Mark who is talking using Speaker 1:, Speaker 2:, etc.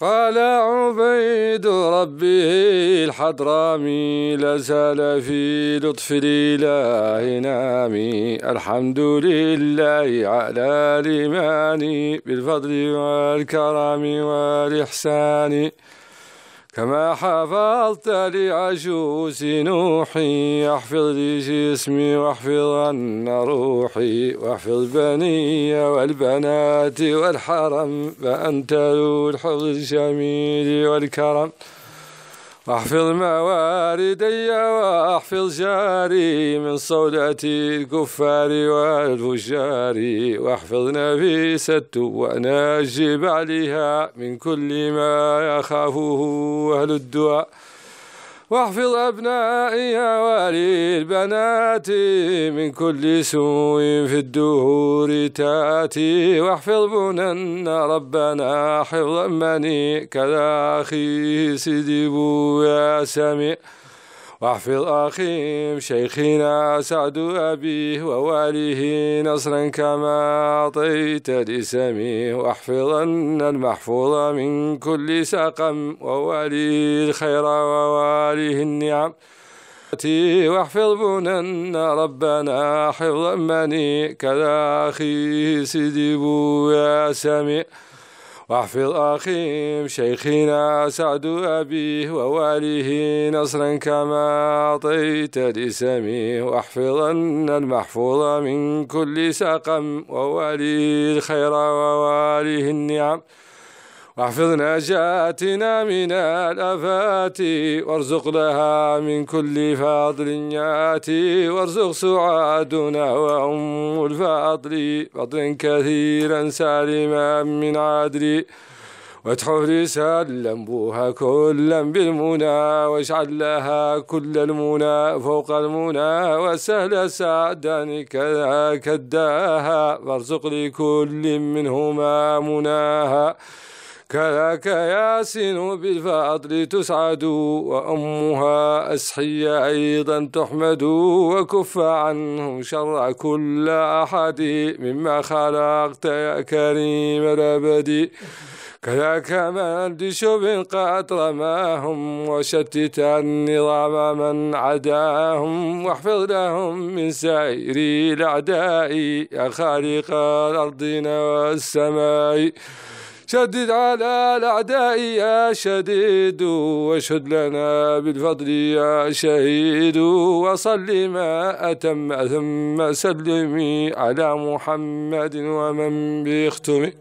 Speaker 1: قال عبيد ربه الحضرامي لازال في لطف الإله نامي الحمد لله على الإيمان بالفضل والكرم والإحسان كما حفظت لعجوز نوحي احفظ لي جسمي واحفظ عنا روحي واحفظ بني والبنات والحرم فأنت ذو الحفظ الجميل والكرم احفظ مواردي واحفظ جاري من صولة الكفار والفجار واحفظ نفيسة واناجب عليها من كل ما يخافه اهل الدواء واحفظ أبنائي والي البنات من كل سوء في الدهور تاتي واحفظ بنن ربنا حفظا مني كذا أخي سيدي بويا يا سميع واحفظ أخيم شيخنا سعد أبيه وواليه نصرا كما أعطيت لسميه واحفظن المحفوظ من كل سقم وواليه الخير وواليه النعم واحفظ بنا ربنا حفظا مني كذا أخي سيدي بو يا سميع واحفظ أخيم شيخنا سعد أبيه وواليه نصرا كما أعطيت لسميه واحفظن المحفوظ من كل سقم وواليه الخير وواليه النعم واحفظ نجاتنا من الآفات وارزق لها من كل فاضل ياتي وارزق سعادنا وأم الفاضل فضلا كثيرا سالما من عدل وادحوا رسالا بوها كلا بالمنى واجعل لها كل المنى فوق المنى وسهل سعدا كذا كداها وارزق لكل منهما مناها كذاك ياسين بالفضل تسعد وأمها أسحية أيضا تحمد وكف عنهم شر كل أحد مما خلقت يا كريم الأبد كذاك من بشب قد رماهم وشتت النظام من عداهم واحفظ لهم من سائر الأعداء يا خالق الأرض والسماء شدد على الأعداء يا شديد واشهد لنا بالفضل يا شهيد وصل ما أتم ثم سلمي على محمد ومن بيختمي